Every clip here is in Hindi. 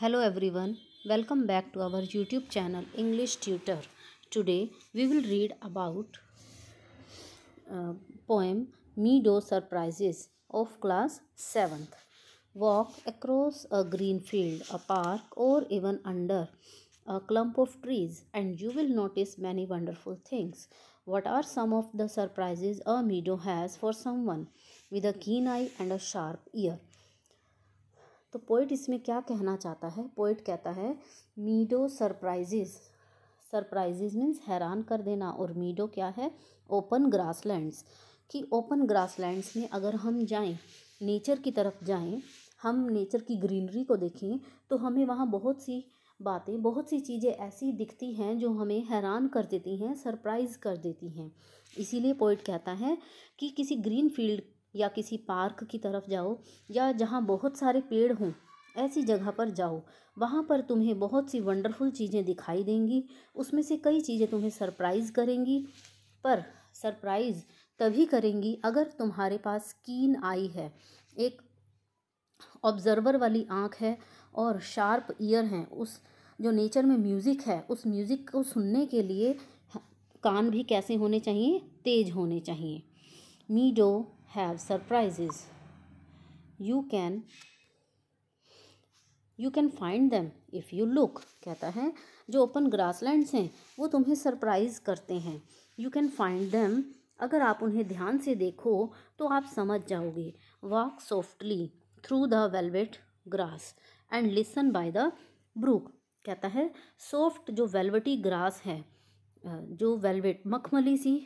Hello everyone, welcome back to our YouTube channel English Tutor. Today we will read about uh, poem Meadow Surprises of class 7th. Walk across a green field, a park or even under a clump of trees and you will notice many wonderful things. What are some of the surprises a meadow has for someone with a keen eye and a sharp ear? तो पोइट इसमें क्या कहना चाहता है पोइट कहता है मीडो सरप्राइजेज सरप्राइजेज मीन्स हैरान कर देना और मीडो क्या है ओपन ग्रासलैंड्स कि ओपन ग्रासलैंड्स में अगर हम जाएं नेचर की तरफ जाएं हम नेचर की ग्रीनरी को देखें तो हमें वहाँ बहुत सी बातें बहुत सी चीज़ें ऐसी दिखती हैं जो हमें हैरान कर देती हैं सरप्राइज़ कर देती हैं इसीलिए पोइट कहता है कि किसी ग्रीन फील्ड या किसी पार्क की तरफ जाओ या जहाँ बहुत सारे पेड़ हों ऐसी जगह पर जाओ वहाँ पर तुम्हें बहुत सी वंडरफुल चीज़ें दिखाई देंगी उसमें से कई चीज़ें तुम्हें सरप्राइज़ करेंगी पर सरप्राइज़ तभी करेंगी अगर तुम्हारे पास कीन आई है एक ऑब्ज़र्वर वाली आँख है और शार्प ईयर हैं उस जो नेचर में म्यूज़िक है उस म्यूज़िक को सुनने के लिए कान भी कैसे होने चाहिए तेज होने चाहिए meadow have surprises you can you can find them if you look कहता है जो ओपन ग्रास लैंड्स हैं वो तुम्हें सरप्राइज़ करते हैं यू कैन फाइंड दैम अगर आप उन्हें ध्यान से देखो तो आप समझ जाओगे walk softly through the velvet grass and listen by the brook कहता है सॉफ्ट जो वेलवेटी ग्रास है जो वेलवेट मखमली सी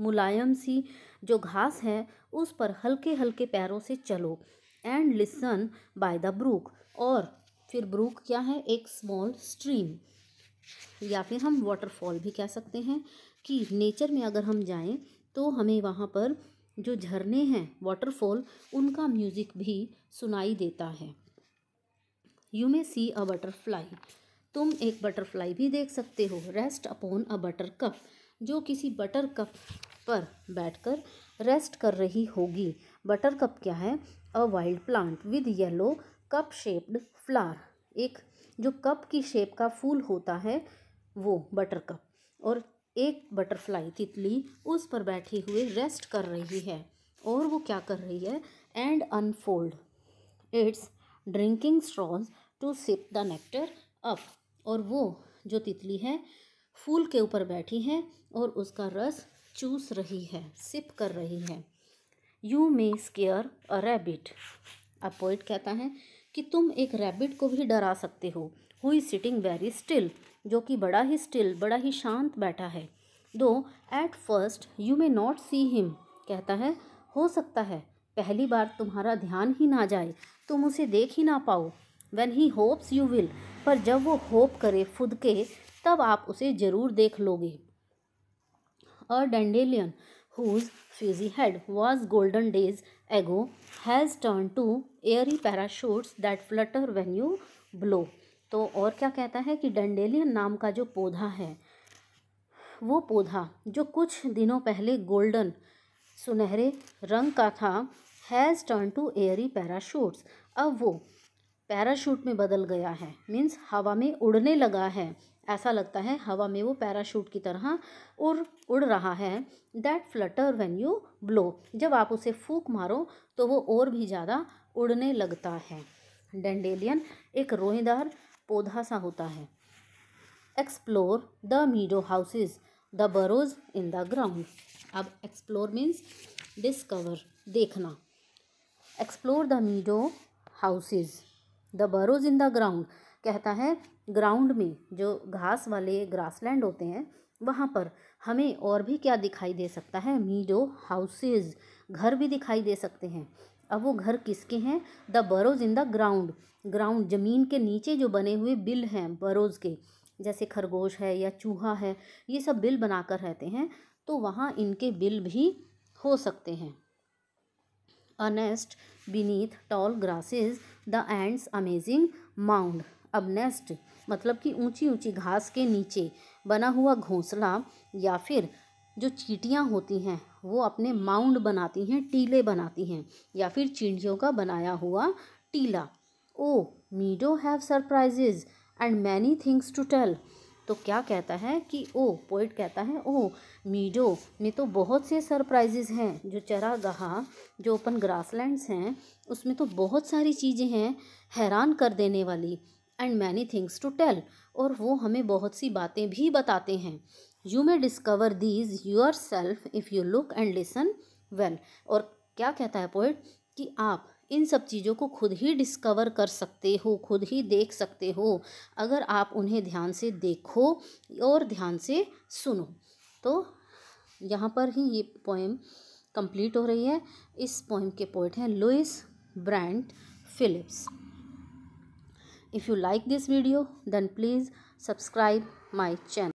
मुलायम सी जो घास है उस पर हल्के हल्के पैरों से चलो and listen by the brook और फिर ब्रूक क्या है एक स्मॉल स्ट्रीम या फिर हम वाटरफॉल भी कह सकते हैं कि नेचर में अगर हम जाएं तो हमें वहाँ पर जो झरने हैं वाटरफॉल उनका म्यूज़िक भी सुनाई देता है you may C a butterfly तुम एक बटरफ्लाई भी देख सकते हो rest upon a buttercup जो किसी बटर कप पर बैठकर रेस्ट कर रही होगी बटर कप क्या है a wild plant with yellow cup shaped flower एक जो कप की शेप का फूल होता है वो बटर कप और एक बटरफ्लाई तितली उस पर बैठे हुए रेस्ट कर रही है और वो क्या कर रही है and unfold its drinking straws to sip the nectar up और वो जो तितली है फूल के ऊपर बैठी है और उसका रस चूस रही है सिप कर रही है you may scare a rabbit a poet कहता है कि तुम एक रैबिट को भी डरा सकते हो हुई सिटिंग वेरी स्टिल जो कि बड़ा ही स्टिल बड़ा ही शांत बैठा है though at first you may not see him कहता है हो सकता है पहली बार तुम्हारा ध्यान ही ना जाए तुम उसे देख ही ना पाओ when he hops you will पर जब वो होप करे खुद के तब आप उसे ज़रूर देख लोगे a dandelion whose fuzzy head was golden days ago has turn to airy parachutes that flutter when you blow तो और क्या कहता है कि डंडेलियन नाम का जो पौधा है वो पौधा जो कुछ दिनों पहले गोल्डन सुनहरे रंग का था has turn to airy parachutes अब वो पैराशूट में बदल गया है मीन्स हवा में उड़ने लगा है ऐसा लगता है हवा में वो पैराशूट की तरह उड़ उड़ रहा है that flutter when you blow जब आप उसे फूक मारो तो वो और भी ज़्यादा उड़ने लगता है डेंडेलियन एक रोहेदार पौधा सा होता है explore the meadow houses the burrows in the ground अब एक्सप्लोर मीन्स डिस्कवर देखना explore the meadow houses the burrows in the ground कहता है ग्राउंड में जो घास वाले ग्रासलैंड होते हैं वहाँ पर हमें और भी क्या दिखाई दे सकता है मीडो हाउसेज घर भी दिखाई दे सकते हैं अब वो घर किसके हैं the burrows in the ground ground ज़मीन के नीचे जो बने हुए बिल हैं बरोज के जैसे खरगोश है या चूहा है ये सब बिल बनाकर रहते हैं तो वहाँ इनके बिल भी हो सकते हैं a nest beneath tall grasses the the amazing mound mound अब नेस्ट मतलब कि ऊंची ऊंची घास के नीचे बना हुआ घोंसला या फिर जो चीटियाँ होती हैं वो अपने माउंड बनाती हैं टीले बनाती हैं या फिर चिड़ियों का बनाया हुआ टीला O meadow have surprises and many things to tell तो क्या कहता है कि ओ पोइट कहता है ओ मीडो में तो बहुत से सरप्राइजेज़ हैं जो चरागाह जो ओपन ग्रासलैंड्स हैं उसमें तो बहुत सारी चीज़ें हैं हैरान कर देने वाली and many things to tell और वो हमें बहुत सी बातें भी बताते हैं you may discover these yourself if you look and listen well और क्या कहता है पोइट कि आप इन सब चीज़ों को खुद ही डिस्कवर कर सकते हो खुद ही देख सकते हो अगर आप उन्हें ध्यान से देखो और ध्यान से सुनो तो यहाँ पर ही ये पोएम कंप्लीट हो रही है इस पोएम के पोइट हैं Louise Brand Phillips if you like this video then please subscribe my channel